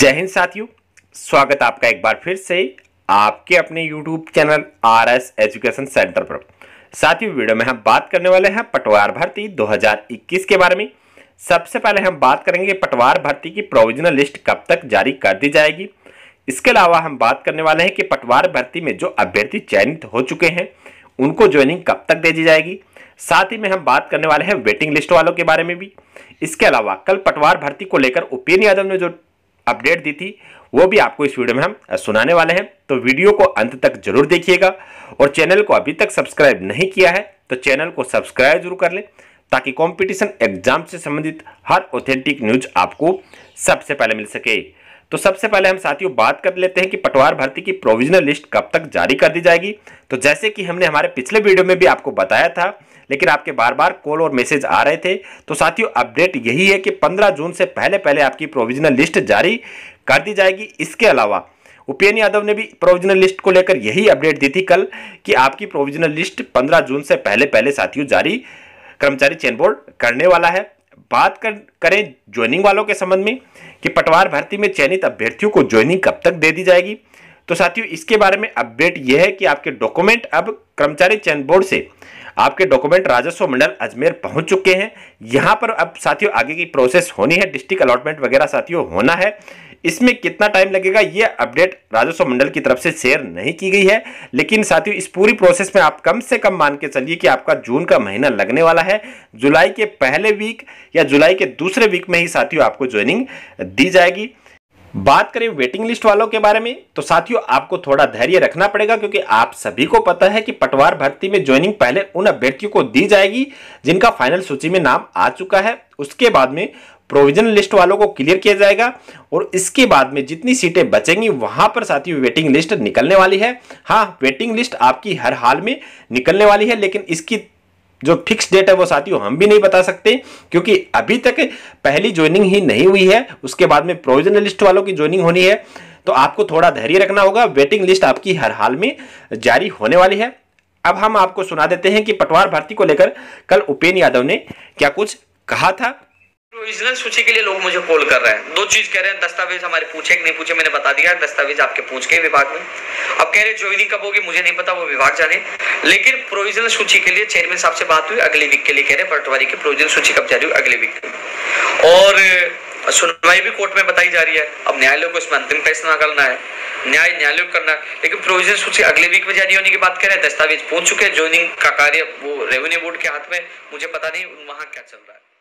जय हिंद साथियों स्वागत आपका एक बार फिर से आपके अपने YouTube channel R S education centre पर साथियों वीडियो में हम बात करने वाले हैं पटवार भर्ती 2021 के बारे में सबसे पहले हम बात करेंगे पटवार भर्ती की प्रोविजनल लिस्ट कब तक जारी कर दी जाएगी इसके अलावा हम बात करने वाले हैं कि पटवार भर्ती में जो अभ्यर्थी चयनित हो चुके हैं उनको ज्वाइनिंग कब तक दे दी जाएगी साथ ही में हम बात करने वाले हैं वेटिंग लिस्ट वालों के बारे में भी इसके अलावा कल पटवार भर्ती को लेकर उपेन्द्र यादव ने जो अपडेट दी थी वो भी आपको इस वीडियो में हम सुनाने वाले हैं तो वीडियो को अंत तक जरूर देखिएगा और चैनल को अभी तक सब्सक्राइब नहीं किया है तो चैनल को सब्सक्राइब जरूर कर लें ताकि कंपटीशन एग्जाम से संबंधित हर ऑथेंटिक न्यूज आपको सबसे पहले मिल सके तो सबसे पहले हम साथियों बात कर लेते हैं कि पटवार भर्ती की प्रोविजनल लिस्ट कब तक जारी कर दी जाएगी तो जैसे कि हमने हमारे पिछले वीडियो में भी आपको बताया था लेकिन आपके बार बार कॉल और मैसेज आ रहे थे तो साथियों अपडेट यही है कि 15 जून से पहले पहले आपकी प्रोविजनल लिस्ट जारी कर दी जाएगी इसके अलावा उपेन यादव ने भी प्रोविजनल लिस्ट को लेकर यही अपडेट दी थी कल कि आपकी प्रोविजनल लिस्ट 15 जून से पहले पहले साथियों जारी कर्मचारी चयन बोर्ड करने वाला है बात कर करें ज्वाइनिंग वालों के संबंध में कि पटवार भर्ती में चयनित अभ्यर्थियों को ज्वाइनिंग कब तक दे दी जाएगी तो साथियों इसके बारे में अपडेट यह है कि आपके डॉक्यूमेंट अब कर्मचारी चयन बोर्ड से आपके डॉक्यूमेंट राजस्व मंडल अजमेर पहुंच चुके हैं यहां पर अब साथियों आगे की प्रोसेस होनी है डिस्ट्रिक्ट अलॉटमेंट वगैरह साथियों होना है इसमें कितना टाइम लगेगा ये अपडेट राजस्व मंडल की तरफ से शेयर नहीं की गई है लेकिन साथियों इस पूरी प्रोसेस में आप कम से कम मान के चलिए कि आपका जून का महीना लगने वाला है जुलाई के पहले वीक या जुलाई के दूसरे वीक में ही साथियों आपको ज्वाइनिंग दी जाएगी बात करें वेटिंग लिस्ट वालों के बारे में तो साथियों आपको थोड़ा धैर्य रखना पड़ेगा क्योंकि आप सभी को पता है कि पटवार भर्ती में ज्वाइनिंग पहले उन अभ्यर्थियों को दी जाएगी जिनका फाइनल सूची में नाम आ चुका है उसके बाद में प्रोविजनल लिस्ट वालों को क्लियर किया जाएगा और इसके बाद में जितनी सीटें बचेंगी वहां पर साथियों वेटिंग लिस्ट निकलने वाली है हाँ वेटिंग लिस्ट आपकी हर हाल में निकलने वाली है लेकिन इसकी जो फिक्स डेट है वो साथियों हम भी नहीं बता सकते क्योंकि अभी तक पहली ज्वाइनिंग ही नहीं हुई है उसके बाद में प्रोविजनल लिस्ट वालों की ज्वाइनिंग होनी है तो आपको थोड़ा धैर्य रखना होगा वेटिंग लिस्ट आपकी हर हाल में जारी होने वाली है अब हम आपको सुना देते हैं कि पटवार भर्ती को लेकर कल उपेन यादव ने क्या कुछ कहा था प्रोविजनल तो सूची के लिए लोग मुझे कॉल कर रहे हैं दो चीज कह रहे हैं दस्तावेज हमारे पूछे कि नहीं पूछे मैंने बता दिया दस्तावेज आपके पूछ के विभाग में अब कह रहे ज्वाइनिंग कब होगी मुझे नहीं पता वो विभाग जाने लेकिन प्रोविजनल सूची के लिए चेयरमैन साहब से बात हुई अगले वीक के लिए कह रहे हैं पटवारी की प्रोविजनल सूची कब जारी हुई अगले वीक और सुनवाई भी कोर्ट में बताई जा रही है अब न्यायालय को इसमें अंतिम फैसला करना है न्याय न्यायालय करना लेकिन प्रोविजन सूची अगले वीक में जारी होने की बात कर रहे हैं दस्तावेज पहुंच चुके हैं ज्वाइनिंग का कार्य वो रेवेन्यू बोर्ड के हाथ में मुझे पता नहीं वहां क्या चल रहा है